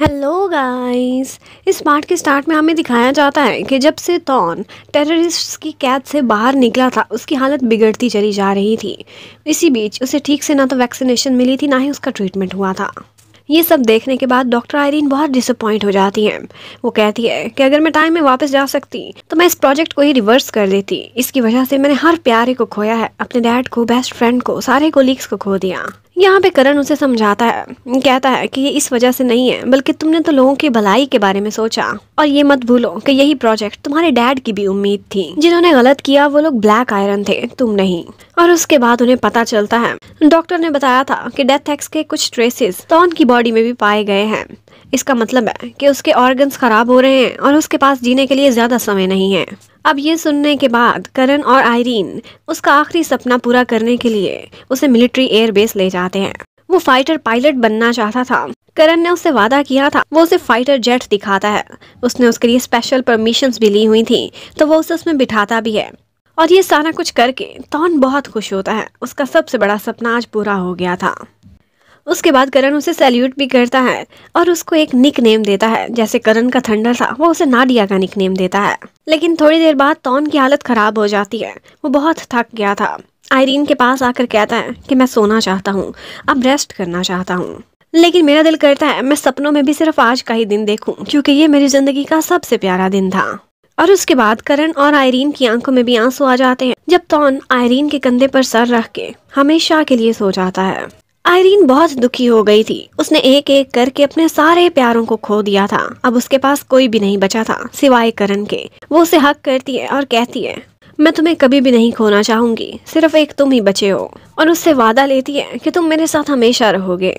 Hello guys इस part के start में हमें दिखाया जाता है कि जब से तौन टेररिस्ट की कैद से बाहर निकला था उसकी हालत बिगड़ती चली जा रही थी इसी बीच उसे ठीक से ना तो वैक्सीनेशन मिली थी ना ही उसका ट्रीटमेंट हुआ था ये सब देखने के बाद डॉक्टर आयरीन बहुत डिसअपॉइंट हो जाती है वो कहती है कि अगर मैं टाइम में वापस जा सकती तो मैं इस प्रोजेक्ट को ही रिवर्स कर देती इसकी वजह से मैंने हर प्यारे को खोया है अपने डैड को बेस्ट फ्रेंड को सारे कोलीग्स को खो दिया यहाँ पे करण उसे समझाता है कहता है कि ये इस वजह से नहीं है बल्कि तुमने तो लोगों की भलाई के बारे में सोचा और ये मत भूलो कि यही प्रोजेक्ट तुम्हारे डैड की भी उम्मीद थी जिन्होंने गलत किया वो लोग ब्लैक आयरन थे तुम नहीं और उसके बाद उन्हें पता चलता है डॉक्टर ने बताया था कि डेथ एक्स के कुछ ट्रेसेस टॉन की बॉडी में भी पाए गए हैं इसका मतलब है कि उसके ऑर्गन्स खराब हो रहे हैं और उसके पास जीने के लिए ज्यादा समय नहीं है अब ये सुनने के बाद करण और आयरीन उसका आखिरी सपना पूरा करने के लिए उसे मिलिट्री एयरबेस ले जाते हैं वो फाइटर पायलट बनना चाहता था करण ने उससे वादा किया था वो उसे फाइटर जेट दिखाता है उसने उसके लिए स्पेशल परमिशन भी ली हुई थी तो वो उसे उसमें बिठाता भी है और ये सारा कुछ करके तौन बहुत खुश होता है उसका सबसे बड़ा सपना आज पूरा हो गया था उसके बाद करण उसे सैल्यूट भी करता है और उसको एक निक नेम देता है जैसे करण का थंडर था वो उसे नाडिया का निक नेम देता है लेकिन थोड़ी देर बाद टॉन की हालत खराब हो जाती है वो बहुत थक गया था आयरीन के पास आकर कहता है कि मैं सोना चाहता हूँ अब रेस्ट करना चाहता हूँ लेकिन मेरा दिल करता है मैं सपनों में भी सिर्फ आज का ही दिन देखूँ क्योंकि ये मेरी जिंदगी का सबसे प्यारा दिन था और उसके बाद करण और आयरीन की आंखों में भी आंसू आ जाते हैं जब टॉन आयरीन के कंधे पर सर रख के हमेशा के लिए सो जाता है आयरीन बहुत दुखी हो गई थी उसने एक एक करके अपने सारे प्यारों को खो दिया था अब उसके पास कोई भी नहीं बचा था सिवाय करण के वो उसे हक करती है और कहती है मैं तुम्हें कभी भी नहीं खोना चाहूंगी सिर्फ एक तुम ही बचे हो और उससे वादा लेती है कि तुम मेरे साथ हमेशा रहोगे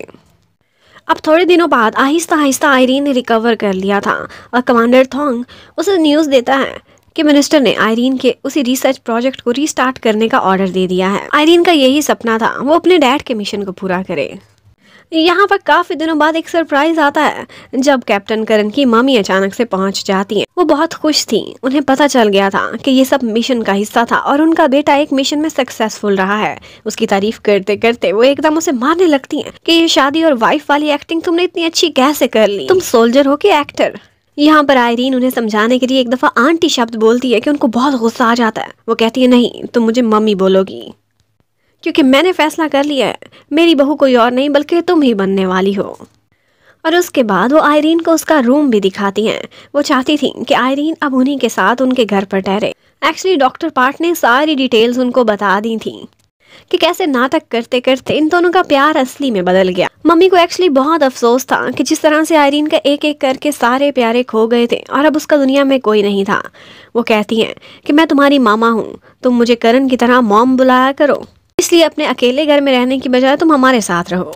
अब थोड़े दिनों बाद आहिस्ता आहिस्ता आयरीन ने रिकवर कर लिया था और कमांडर थोंग उसे न्यूज़ देता है कि मिनिस्टर ने आयरीन के उसी रिसर्च प्रोजेक्ट को रीस्टार्ट करने का ऑर्डर दे दिया है आयरीन का यही सपना था वो अपने डैड के मिशन को पूरा करे यहाँ पर काफी दिनों बाद एक सरप्राइज आता है जब कैप्टन करन की मम्मी अचानक से पहुंच जाती है वो बहुत खुश थी उन्हें पता चल गया था कि ये सब मिशन का हिस्सा था और उनका बेटा एक मिशन में सक्सेसफुल रहा है उसकी तारीफ करते करते वो एकदम उसे मारने लगती है कि ये शादी और वाइफ वाली एक्टिंग तुमने इतनी अच्छी कैसे कर ली तुम सोल्जर हो के एक्टर यहाँ पर आयरीन उन्हें समझाने के लिए एक दफ़ा आंटी शब्द बोलती है कि उनको बहुत गुस्सा आ जाता है वो कहती है नहीं तुम मुझे मम्मी बोलोगी क्योंकि मैंने फैसला कर लिया है मेरी बहू कोई और नहीं बल्कि तुम ही बनने वाली हो और उसके बाद वो आयरीन को उसका रूम भी दिखाती हैं वो चाहती थी कि आयरीन अब उन्हीं के साथ उनके घर पर ठहरे एक्चुअली डॉक्टर पार्ट ने सारी डिटेल्स उनको बता दी थी कि कैसे नाटक करते करते इन दोनों का प्यार असली में बदल गया मम्मी को एक्चुअली बहुत अफसोस था कि जिस तरह से आयरीन का एक एक करके सारे प्यारे खो गए थे और अब उसका दुनिया में कोई नहीं था वो कहती हैं कि मैं तुम्हारी मामा हूँ तुम मुझे करण की तरह मॉम बुलाया करो इसलिए अपने अकेले घर में रहने की बजाय तुम हमारे साथ रहो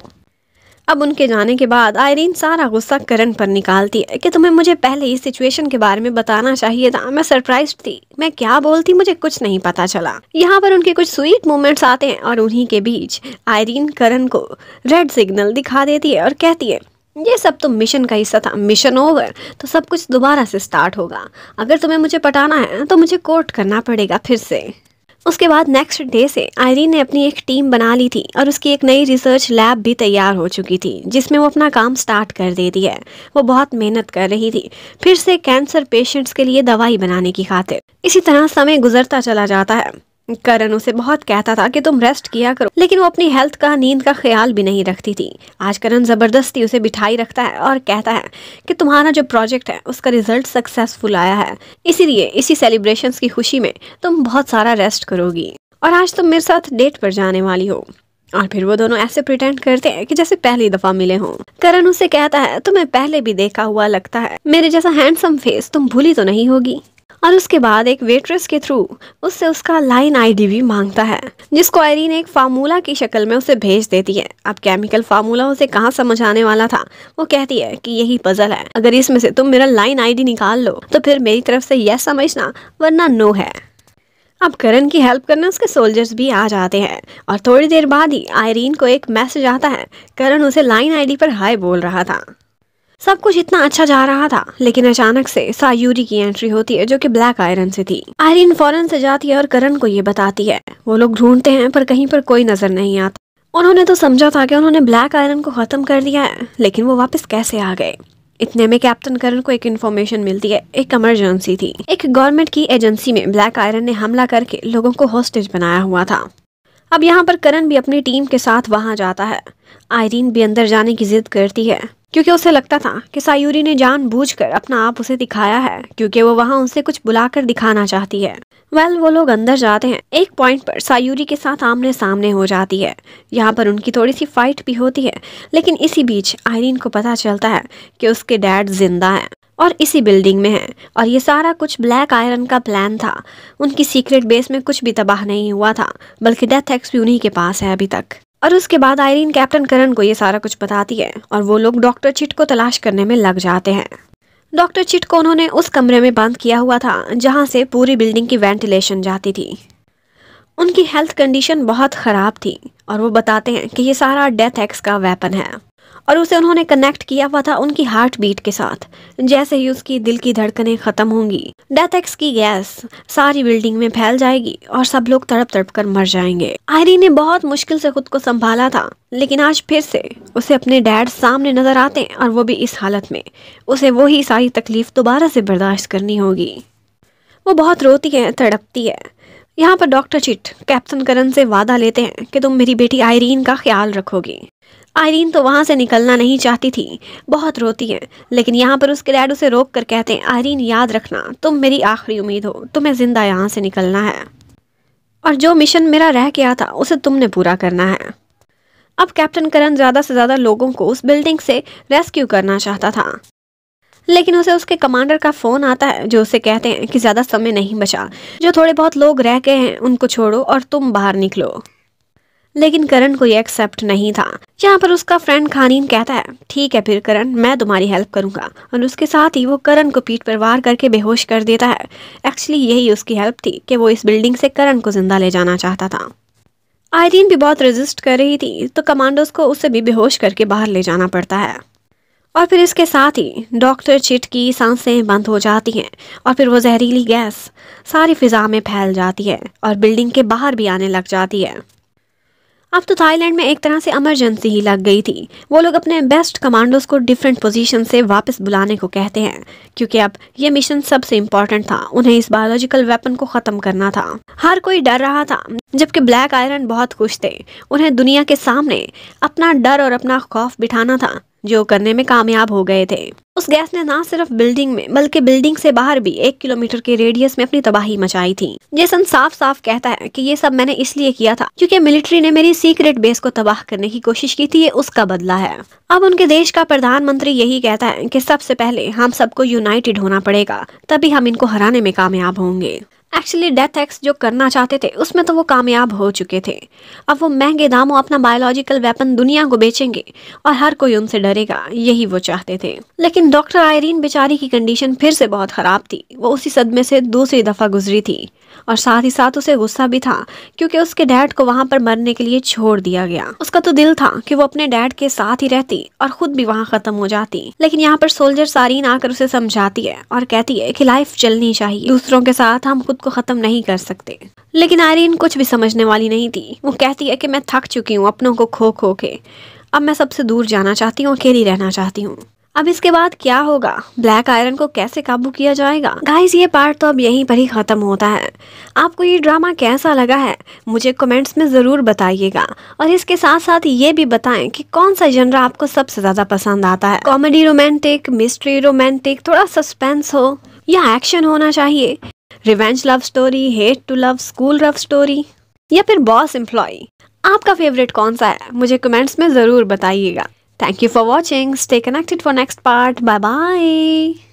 अब उनके जाने के बाद आयरीन सारा गुस्सा करण पर निकालती है कि तुम्हें मुझे पहले इस सिचुएशन के बारे में बताना चाहिए था मैं सरप्राइज थी मैं क्या बोलती मुझे कुछ नहीं पता चला यहाँ पर उनके कुछ स्वीट मोमेंट्स आते हैं और उन्हीं के बीच आयरीन करण को रेड सिग्नल दिखा देती है और कहती है ये सब तो मिशन का हिस्सा था मिशन ओवर तो सब कुछ दोबारा से स्टार्ट होगा अगर तुम्हें मुझे पटाना है तो मुझे कोर्ट करना पड़ेगा फिर से उसके बाद नेक्स्ट डे से आयरीन ने अपनी एक टीम बना ली थी और उसकी एक नई रिसर्च लैब भी तैयार हो चुकी थी जिसमें वो अपना काम स्टार्ट कर देती है वो बहुत मेहनत कर रही थी फिर से कैंसर पेशेंट्स के लिए दवाई बनाने की खातिर इसी तरह समय गुजरता चला जाता है करण उसे बहुत कहता था कि तुम रेस्ट किया करो लेकिन वो अपनी हेल्थ का नींद का ख्याल भी नहीं रखती थी आज करण ज़बरदस्ती उसे बिठाई रखता है और कहता है कि तुम्हारा जो प्रोजेक्ट है उसका रिजल्ट सक्सेसफुल आया है इसीलिए इसी सेलिब्रेशन की खुशी में तुम बहुत सारा रेस्ट करोगी और आज तुम मेरे साथ डेट पर जाने वाली हो और फिर वो दोनों ऐसे प्रिटेंड करते हैं कि जैसे पहली दफा मिले हों करण उसे कहता है तुम्हें पहले भी देखा हुआ लगता है मेरे जैसा हैंडसम फेस तुम भूली तो नहीं होगी और उसके बाद एक वेट्रेस के थ्रू उससे उसका लाइन आईडी भी मांगता है जिसको आयरीन एक फार्मूला की शक्ल में उसे भेज देती है अब केमिकल फार्मूला उसे कहाँ समझ आने वाला था वो कहती है कि यही पजल है अगर इसमें से तुम मेरा लाइन आईडी निकाल लो तो फिर मेरी तरफ से यह समझना वरना नो है अब करण की हेल्प करने उसके सोल्जर्स भी आ जाते हैं और थोड़ी देर बाद ही आयरीन को एक मैसेज आता है करण उसे लाइन आईडी पर हाय बोल रहा था सब कुछ इतना अच्छा जा रहा था लेकिन अचानक से सायूरी की एंट्री होती है जो कि ब्लैक आयरन से थी आयरन फॉरन से जाती है और करण को ये बताती है वो लोग ढूंढते हैं पर कहीं पर कोई नजर नहीं आता उन्होंने तो समझा था कि उन्होंने ब्लैक आयरन को खत्म कर दिया है लेकिन वो वापस कैसे आ गए इतने में कैप्टन करण को एक इन्फॉर्मेशन मिलती है एक इमरजेंसी थी एक गवर्नमेंट की एजेंसी में ब्लैक आयरन ने हमला करके लोगों को हॉस्टेज बनाया हुआ था अब यहाँ पर करण भी अपनी टीम के साथ वहाँ जाता है आयरीन भी अंदर जाने की जिद करती है क्योंकि उसे लगता था कि सायूरी ने जानबूझकर अपना आप उसे दिखाया है क्योंकि वो वहाँ उसे कुछ बुलाकर दिखाना चाहती है वेल well, वो लोग अंदर जाते हैं एक पॉइंट पर सायूरी के साथ आमने सामने हो जाती है यहाँ पर उनकी थोड़ी सी फाइट भी होती है लेकिन इसी बीच आयरीन को पता चलता है कि उसके डैड जिंदा है और इसी बिल्डिंग में है और ये सारा कुछ ब्लैक आयरन का प्लान था उनकी सीक्रेट बेस में कुछ भी तबाह नहीं हुआ था बल्कि डेथ एक्स भी उन्हीं के पास है अभी तक और उसके बाद आयरीन कैप्टन करण को ये सारा कुछ बताती है और वो लोग डॉक्टर चिट को तलाश करने में लग जाते हैं डॉक्टर चिट को उन्होंने उस कमरे में बंद किया हुआ था जहाँ से पूरी बिल्डिंग की वेंटिलेशन जाती थी उनकी हेल्थ कंडीशन बहुत ख़राब थी और वो बताते हैं कि ये सारा डेथ एक्स का वेपन है और उसे उन्होंने कनेक्ट किया हुआ था उनकी हार्ट बीट के साथ जैसे ही उसकी दिल की धड़कनें खत्म होंगी डेथ एक्स की गैस सारी बिल्डिंग में फैल जाएगी और सब लोग तड़प तड़प कर मर जाएंगे आयरी ने बहुत मुश्किल से खुद को संभाला था लेकिन आज फिर से उसे अपने डैड सामने नजर आते हैं और वो भी इस हालत में उसे वो ही सारी तकलीफ दोबारा से बर्दाश्त करनी होगी वो बहुत रोती है तड़पती है यहाँ पर डॉक्टर चिट कैप्टन करण से वादा लेते हैं कि तुम मेरी बेटी आयरीन का ख्याल रखोगी आयरीन तो वहाँ से निकलना नहीं चाहती थी बहुत रोती है लेकिन यहाँ पर उसके डैड उसे रोक कर कहते हैं आयरीन याद रखना तुम मेरी आखिरी उम्मीद हो तुम्हें ज़िंदा यहाँ से निकलना है और जो मिशन मेरा रह गया था उसे तुमने पूरा करना है अब कैप्टन करण ज़्यादा से ज़्यादा लोगों को उस बिल्डिंग से रेस्क्यू करना चाहता था लेकिन उसे उसके कमांडर का फ़ोन आता है जो उसे कहते हैं कि ज़्यादा समय नहीं बचा जो थोड़े बहुत लोग रह गए हैं उनको छोड़ो और तुम बाहर निकलो लेकिन करण को ये एक्सेप्ट नहीं था जहाँ पर उसका फ्रेंड खानीन कहता है ठीक है फिर करण मैं तुम्हारी हेल्प करूँगा और उसके साथ ही वो करण को पीठ पर वार करके बेहोश कर देता है एक्चुअली यही उसकी हेल्प थी कि वो इस बिल्डिंग से करण को ज़िंदा ले जाना चाहता था आयरीन भी बहुत रेजिस्ट कर रही थी तो कमांडोज को उसे भी बेहोश करके बाहर ले जाना पड़ता है और फिर इसके साथ ही डॉक्टर चिट की सांसें बंद हो जाती हैं और फिर वो जहरीली गैस सारी फिजा में फैल जाती है और बिल्डिंग के बाहर भी आने लग जाती है अब तो थाईलैंड में एक तरह से इमरजेंसी ही लग गई थी वो लोग अपने बेस्ट कमांडोज को डिफरेंट पोजीशन से वापस बुलाने को कहते हैं क्योंकि अब ये मिशन सबसे इम्पोर्टेंट था उन्हें इस बायोलॉजिकल वेपन को ख़त्म करना था हर कोई डर रहा था जबकि ब्लैक आयरन बहुत खुश थे उन्हें दुनिया के सामने अपना डर और अपना खौफ बिठाना था जो करने में कामयाब हो गए थे उस गैस ने ना सिर्फ बिल्डिंग में बल्कि बिल्डिंग से बाहर भी एक किलोमीटर के रेडियस में अपनी तबाही मचाई थी जेसन साफ साफ कहता है कि ये सब मैंने इसलिए किया था क्योंकि मिलिट्री ने मेरी सीक्रेट बेस को तबाह करने की कोशिश की थी ये उसका बदला है अब उनके देश का प्रधानमंत्री यही कहता है की सबसे पहले हम सबको यूनाइटेड होना पड़ेगा तभी हम इनको हराने में कामयाब होंगे एक्चुअली डेथ एक्स जो करना चाहते थे उसमें तो वो कामयाब हो चुके थे अब वो महंगे दामों अपना बायोलॉजिकल वेपन दुनिया को बेचेंगे और हर कोई उनसे डरेगा यही वो चाहते थे लेकिन डॉक्टर आयरीन बेचारी की कंडीशन फिर से बहुत ख़राब थी वो उसी सदमे से दूसरी दफ़ा गुजरी थी और साथ ही साथ उसे गुस्सा भी था क्योंकि उसके डैड को वहाँ पर मरने के लिए छोड़ दिया गया उसका तो दिल था कि वो अपने डैड के साथ ही रहती और खुद भी वहाँ खत्म हो जाती लेकिन यहाँ पर सोल्जर सारीन आकर उसे समझाती है और कहती है कि लाइफ चलनी चाहिए दूसरों के साथ हम खुद को खत्म नहीं कर सकते लेकिन आयरीन कुछ भी समझने वाली नहीं थी वो कहती है कि मैं थक चुकी हूँ अपनों को खो खो के अब मैं सबसे दूर जाना चाहती हूँ अकेली रहना चाहती हूँ अब इसके बाद क्या होगा ब्लैक आयरन को कैसे काबू किया जाएगा गाइस ये पार्ट तो अब यहीं पर ही खत्म होता है आपको ये ड्रामा कैसा लगा है मुझे कमेंट्स में ज़रूर बताइएगा और इसके साथ साथ ये भी बताएं कि कौन सा जनरा आपको सबसे ज़्यादा पसंद आता है कॉमेडी रोमांटिक मिस्ट्री रोमांटिक थोड़ा सस्पेंस हो या एक्शन होना चाहिए revenge love story hate to love school love story या फिर बॉस एम्प्लॉय आपका फेवरेट कौन सा है मुझे कमेंट्स में ज़रूर बताइएगा Thank you for watching. Stay connected for next part. Bye bye.